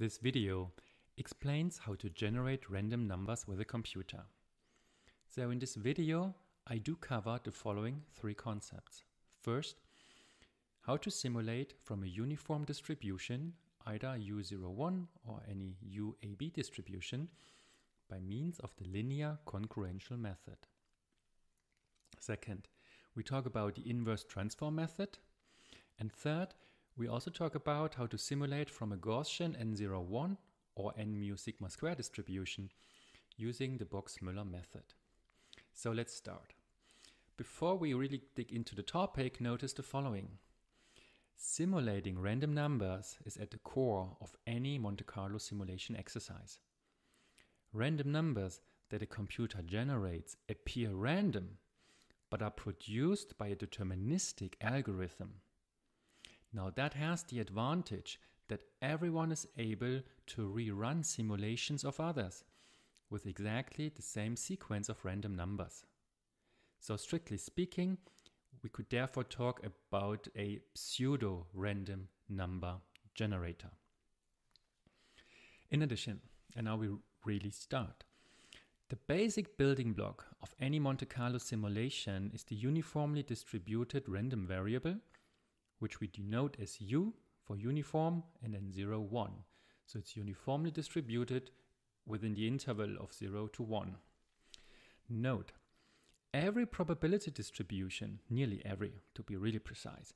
This video explains how to generate random numbers with a computer. So in this video, I do cover the following three concepts. First, how to simulate from a uniform distribution, either U01 or any UAB distribution, by means of the linear congruential method. Second, we talk about the inverse transform method. And third, we also talk about how to simulate from a Gaussian N01 or N mu sigma square distribution using the Box-Müller method. So let's start. Before we really dig into the topic, notice the following. Simulating random numbers is at the core of any Monte Carlo simulation exercise. Random numbers that a computer generates appear random, but are produced by a deterministic algorithm now that has the advantage that everyone is able to rerun simulations of others with exactly the same sequence of random numbers. So strictly speaking, we could therefore talk about a pseudo-random number generator. In addition, and now we really start. The basic building block of any Monte Carlo simulation is the uniformly distributed random variable which we denote as U for uniform and then 0, 1. So it's uniformly distributed within the interval of 0 to 1. Note, every probability distribution, nearly every to be really precise,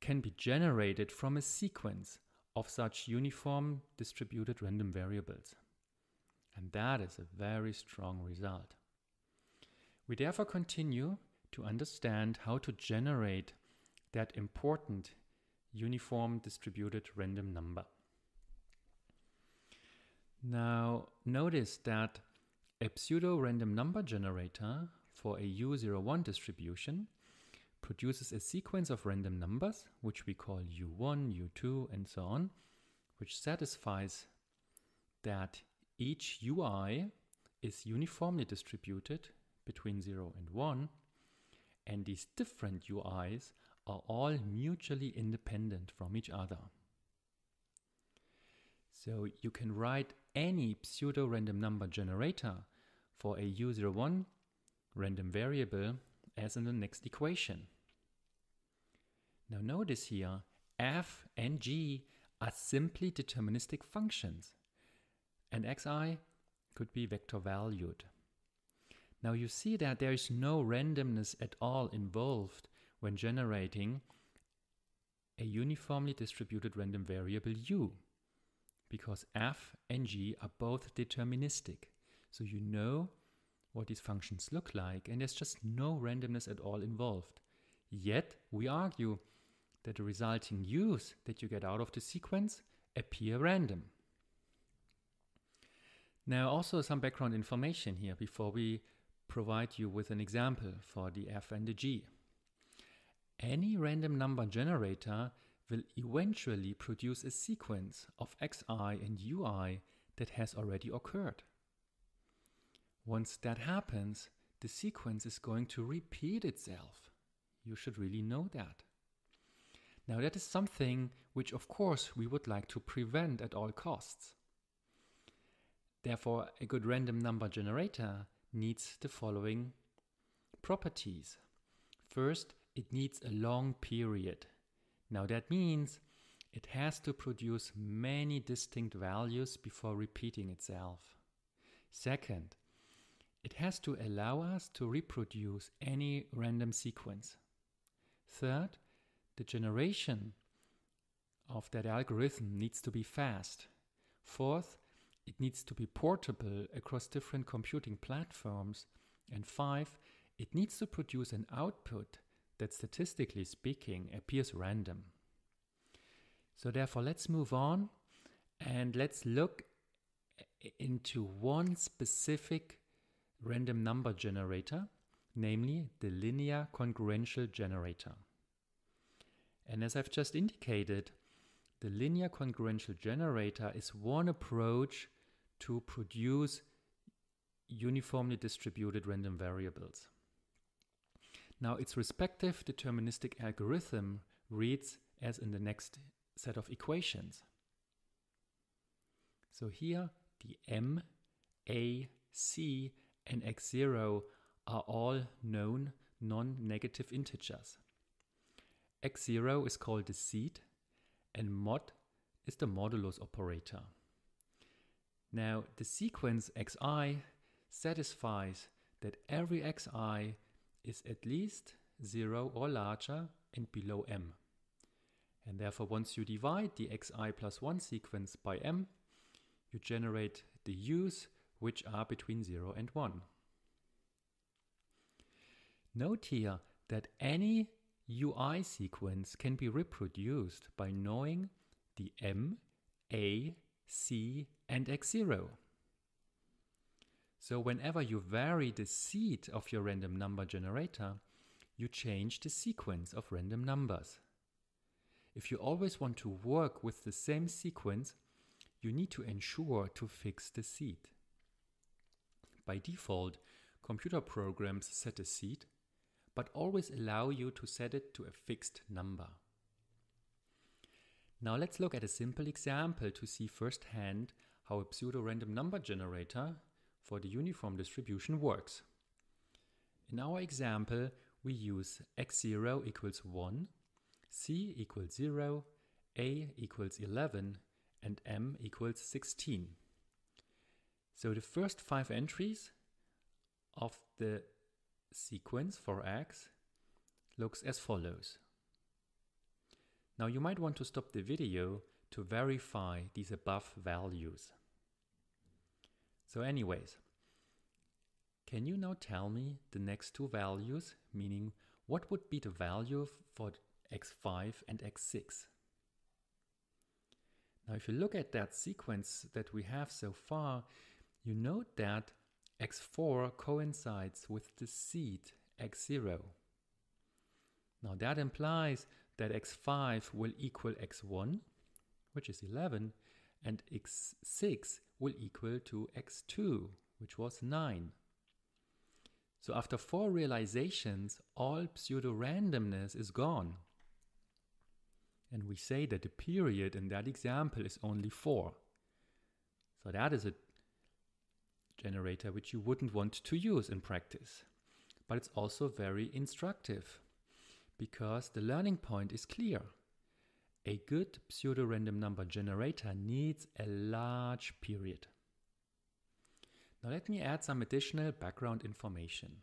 can be generated from a sequence of such uniform distributed random variables. And that is a very strong result. We therefore continue to understand how to generate that important uniform distributed random number. Now notice that a pseudo-random number generator for a U01 distribution produces a sequence of random numbers, which we call U1, U2, and so on, which satisfies that each UI is uniformly distributed between 0 and 1, and these different UIs are all mutually independent from each other. So you can write any pseudo random number generator for a u01 random variable as in the next equation. Now notice here f and g are simply deterministic functions and xi could be vector valued. Now you see that there is no randomness at all involved when generating a uniformly distributed random variable u because f and g are both deterministic. So you know what these functions look like and there's just no randomness at all involved. Yet we argue that the resulting u's that you get out of the sequence appear random. Now also some background information here before we provide you with an example for the f and the g. Any random number generator will eventually produce a sequence of xi and ui that has already occurred. Once that happens, the sequence is going to repeat itself. You should really know that. Now that is something which of course we would like to prevent at all costs. Therefore, a good random number generator needs the following properties. First, it needs a long period. Now that means it has to produce many distinct values before repeating itself. Second, it has to allow us to reproduce any random sequence. Third, the generation of that algorithm needs to be fast. Fourth, it needs to be portable across different computing platforms. And five, it needs to produce an output that statistically speaking appears random. So, therefore, let's move on and let's look into one specific random number generator, namely the linear congruential generator. And as I've just indicated, the linear congruential generator is one approach to produce uniformly distributed random variables. Now its respective deterministic algorithm reads as in the next set of equations. So here the M, A, C and X0 are all known non-negative integers. X0 is called the seed and mod is the modulus operator. Now the sequence xi satisfies that every xi is at least 0 or larger and below m. And therefore, once you divide the xi plus 1 sequence by m, you generate the u's which are between 0 and 1. Note here that any UI sequence can be reproduced by knowing the m, a, c, and x0. So whenever you vary the seed of your random number generator, you change the sequence of random numbers. If you always want to work with the same sequence, you need to ensure to fix the seed. By default, computer programs set a seed, but always allow you to set it to a fixed number. Now let's look at a simple example to see firsthand how a pseudo-random number generator for the uniform distribution works. In our example, we use x0 equals 1, c equals 0, a equals 11, and m equals 16. So the first five entries of the sequence for x looks as follows. Now you might want to stop the video to verify these above values. So anyways, can you now tell me the next two values, meaning what would be the value for x5 and x6? Now, if you look at that sequence that we have so far, you note that x4 coincides with the seed x0. Now that implies that x5 will equal x1, which is 11, and x6 will equal to x2, which was 9. So after four realizations, all pseudo-randomness is gone. And we say that the period in that example is only 4. So that is a generator which you wouldn't want to use in practice. But it's also very instructive because the learning point is clear. A good pseudorandom number generator needs a large period. Now let me add some additional background information.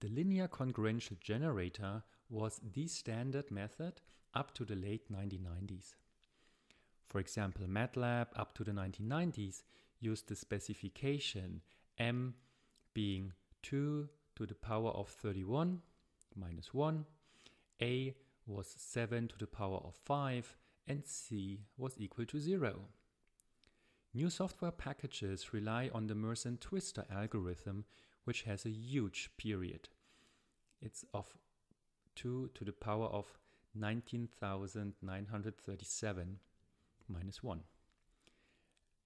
The linear congruential generator was the standard method up to the late 1990s. For example, MATLAB up to the 1990s used the specification m being 2 to the power of 31 minus 1, a was 7 to the power of 5 and C was equal to 0. New software packages rely on the Mersenne twister algorithm, which has a huge period. It's of 2 to the power of 19,937 minus 1.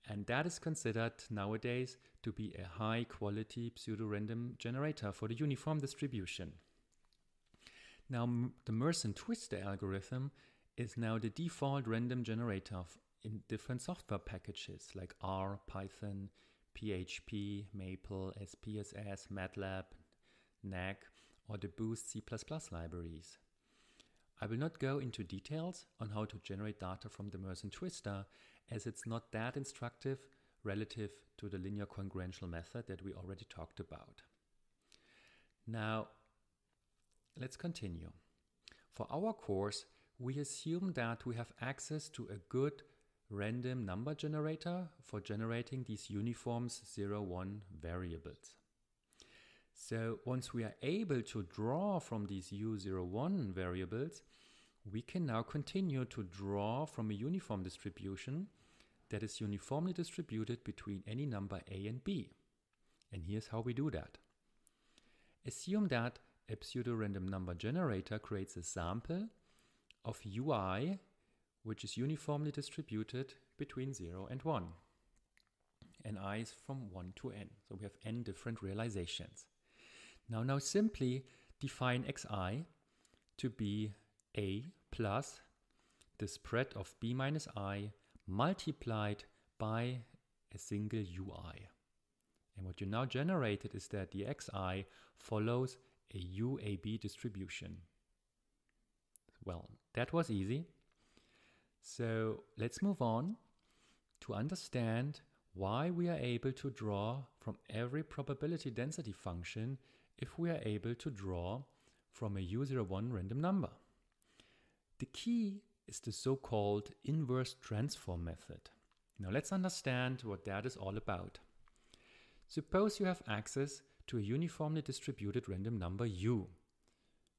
And that is considered nowadays to be a high quality pseudorandom generator for the uniform distribution. Now, the Mersenne Twister algorithm is now the default random generator in different software packages like R, Python, PHP, Maple, SPSS, MATLAB, NAC, or the Boost C++ libraries. I will not go into details on how to generate data from the Mersenne Twister as it's not that instructive relative to the linear congruential method that we already talked about. Now, Let's continue. For our course, we assume that we have access to a good random number generator for generating these uniforms 0, 1 variables. So once we are able to draw from these u01 variables, we can now continue to draw from a uniform distribution that is uniformly distributed between any number a and b. And here's how we do that. Assume that a pseudorandom number generator creates a sample of UI which is uniformly distributed between 0 and 1. And i is from 1 to n. So we have n different realizations. Now, now simply define xi to be a plus the spread of b minus i multiplied by a single ui. And what you now generated is that the xi follows a UAB distribution. Well, that was easy. So let's move on to understand why we are able to draw from every probability density function if we are able to draw from a U01 random number. The key is the so-called inverse transform method. Now let's understand what that is all about. Suppose you have access to a uniformly distributed random number u.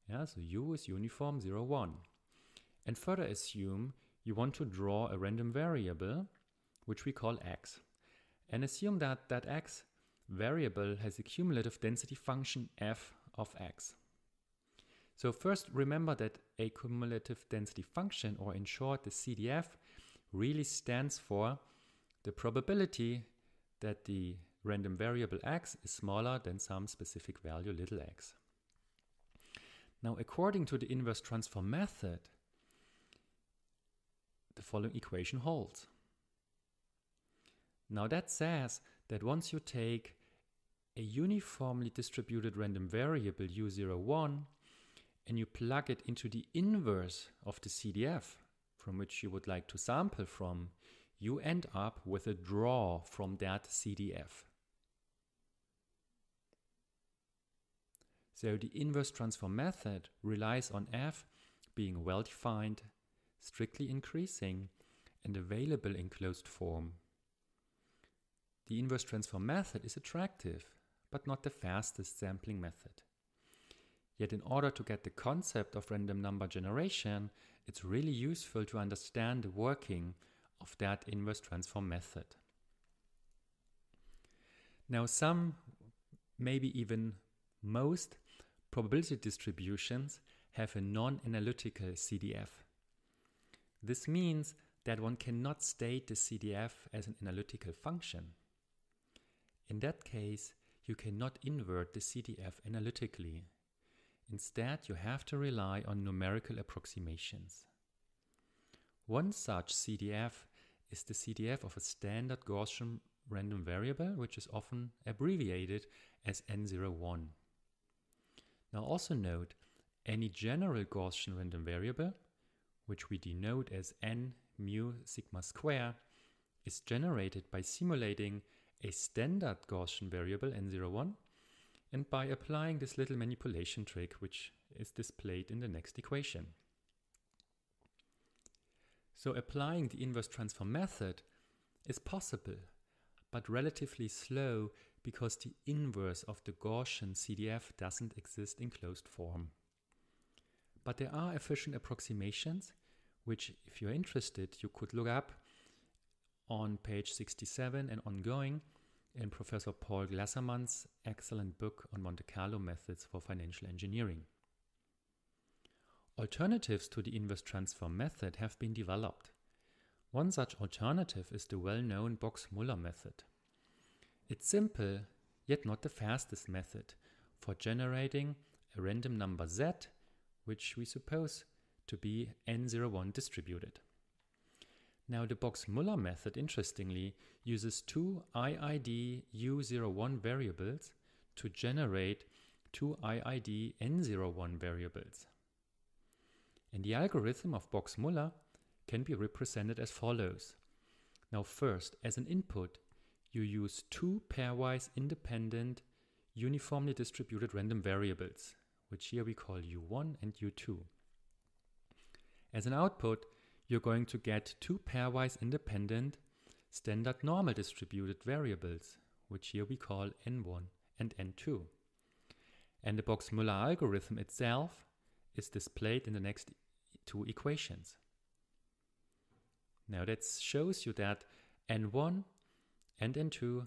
Yeah, so u is uniform 0, 1. And further assume you want to draw a random variable, which we call x. And assume that that x variable has a cumulative density function f of x. So first remember that a cumulative density function, or in short the CDF, really stands for the probability that the random variable x is smaller than some specific value little x. Now, according to the inverse transform method, the following equation holds. Now that says that once you take a uniformly distributed random variable u01 and you plug it into the inverse of the CDF from which you would like to sample from, you end up with a draw from that CDF. So the inverse transform method relies on f being well defined, strictly increasing, and available in closed form. The inverse transform method is attractive, but not the fastest sampling method. Yet in order to get the concept of random number generation, it's really useful to understand the working of that inverse transform method. Now some, maybe even most probability distributions have a non-analytical CDF. This means that one cannot state the CDF as an analytical function. In that case, you cannot invert the CDF analytically. Instead, you have to rely on numerical approximations. One such CDF is the CDF of a standard Gaussian random variable, which is often abbreviated as n01. Now also note any general Gaussian random variable, which we denote as n mu sigma square, is generated by simulating a standard Gaussian variable n01 and by applying this little manipulation trick which is displayed in the next equation. So applying the inverse transform method is possible, but relatively slow because the inverse of the Gaussian CDF doesn't exist in closed form. But there are efficient approximations, which if you're interested, you could look up on page 67 and ongoing in Professor Paul Glasserman's excellent book on Monte Carlo methods for financial engineering. Alternatives to the inverse transform method have been developed. One such alternative is the well known Box Muller method. It's simple, yet not the fastest method for generating a random number z, which we suppose to be n01 distributed. Now the Box-Muller method, interestingly, uses two IID U01 variables to generate two IID N01 variables. And the algorithm of Box-Muller can be represented as follows. Now first, as an input, you use two pairwise independent uniformly distributed random variables, which here we call u1 and u2. As an output, you're going to get two pairwise independent standard normal distributed variables, which here we call n1 and n2. And the Box-Muller algorithm itself is displayed in the next two equations. Now that shows you that n1 and N2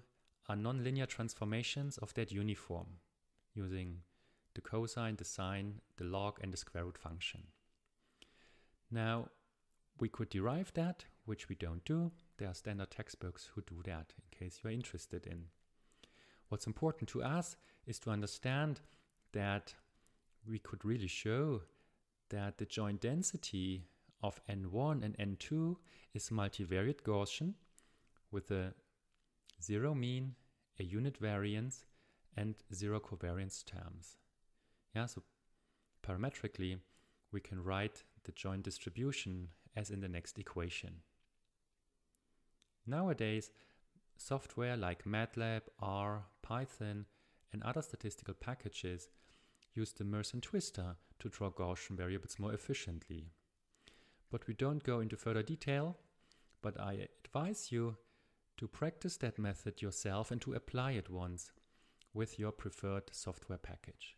are nonlinear transformations of that uniform using the cosine, the sine, the log, and the square root function. Now, we could derive that, which we don't do. There are standard textbooks who do that, in case you are interested in. What's important to us is to understand that we could really show that the joint density of n1 and n2 is multivariate Gaussian with a zero mean, a unit variance, and zero covariance terms. Yeah, so parametrically, we can write the joint distribution as in the next equation. Nowadays, software like MATLAB, R, Python, and other statistical packages use the Mersenne twister to draw Gaussian variables more efficiently. But we don't go into further detail, but I advise you to practice that method yourself and to apply it once with your preferred software package.